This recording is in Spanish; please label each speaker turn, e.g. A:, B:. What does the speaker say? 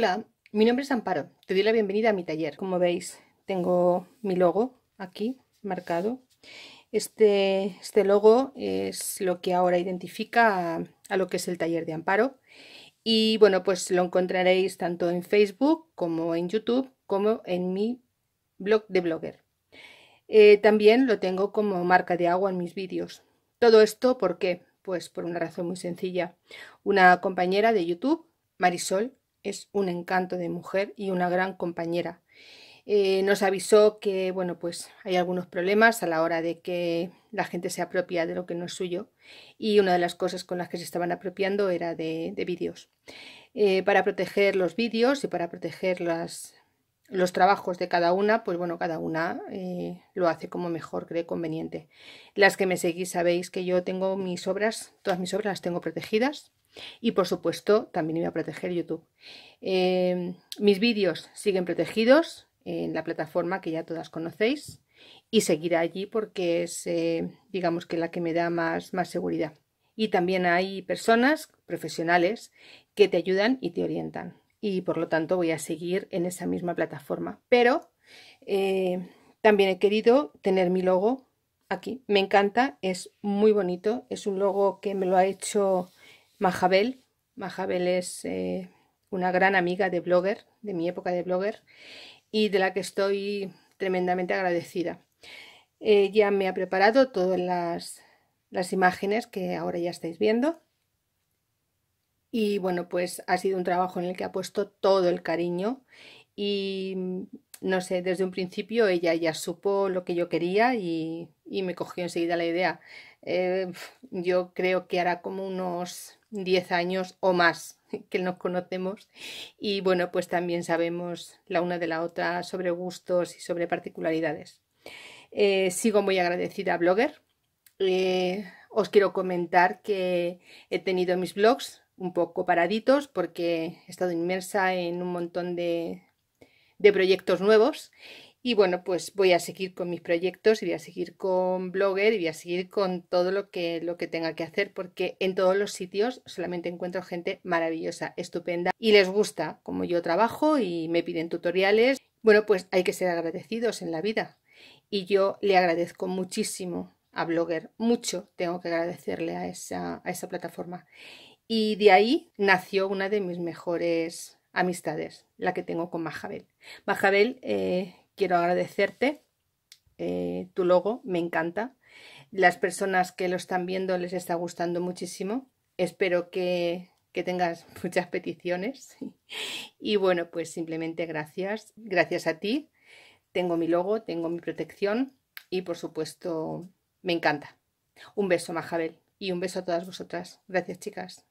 A: Hola, mi nombre es Amparo. Te doy la bienvenida a mi taller. Como veis, tengo mi logo aquí marcado. Este, este logo es lo que ahora identifica a, lo que es el taller de Amparo. Y bueno, pues lo encontraréis tanto en Facebook como en YouTube, como en mi blog de blogger. Eh, también lo tengo como marca de agua en mis vídeos. Todo esto, ¿por qué? Pues por una razón muy sencilla. Una compañera de YouTube, Marisol, es un encanto de mujer y una gran compañera. Eh, nos avisó que bueno, pues hay algunos problemas a la hora de que la gente se apropia de lo que no es suyo y una de las cosas con las que se estaban apropiando era de, vídeos. Eh, para proteger los vídeos y para proteger los trabajos de cada una, pues bueno, cada una eh, lo hace como mejor cree conveniente. Las que me seguís sabéis que yo tengo mis obras, todas mis obras las tengo protegidas y por supuesto, también iba a proteger YouTube. Em, mis vídeos siguen protegidos en la plataforma que ya todas conocéis y seguirá allí porque es, eh, digamos que la que me da más, seguridad. Y también hay personas profesionales que te ayudan y te orientan. Y por lo tanto voy a seguir en esa misma plataforma. Pero eh, también he querido tener mi logo aquí. Me encanta, es muy bonito. Es un logo que me lo ha hecho Majabel. Majabel es eh, una gran amiga de blogger, de mi época de blogger, y de la que estoy tremendamente agradecida. Ella me ha preparado todas las, imágenes que ahora ya estáis viendo. Y bueno, pues ha sido un trabajo en el que ha puesto todo el cariño y no sé, desde un principio ella ya supo lo que yo quería y, y me cogió enseguida la idea. Eh, yo creo que hará como unos 10 años o más que nos conocemos y bueno, pues también sabemos la una de la otra sobre gustos y sobre particularidades. Eh, sigo muy agradecida a Blogger. Eh, os quiero comentar que he tenido mis blogs un poco paraditos porque he estado inmersa en un montón de, de proyectos nuevos y bueno, pues voy a seguir con mis proyectos y voy a seguir con Blogger y voy a seguir con todo lo que, lo que tenga que hacer porque en todos los sitios solamente encuentro gente maravillosa, estupenda y les gusta como yo trabajo y me piden tutoriales. Bueno, pues hay que ser agradecidos en la vida y yo le agradezco muchísimo a Blogger, mucho tengo que agradecerle a esa, a esa plataforma. Y de ahí nació una de mis mejores amistades, la que tengo con Majabel. Majabel eh, quiero agradecerte. Eh, tu logo me encanta. Las personas que lo están viendo les está gustando muchísimo. Espero que, que tengas muchas peticiones. Y bueno, pues simplemente gracias. Gracias a ti. Tengo mi logo, tengo mi protección y por supuesto me encanta. Un beso, Majabel. Y un beso a todas vosotras. Gracias, chicas.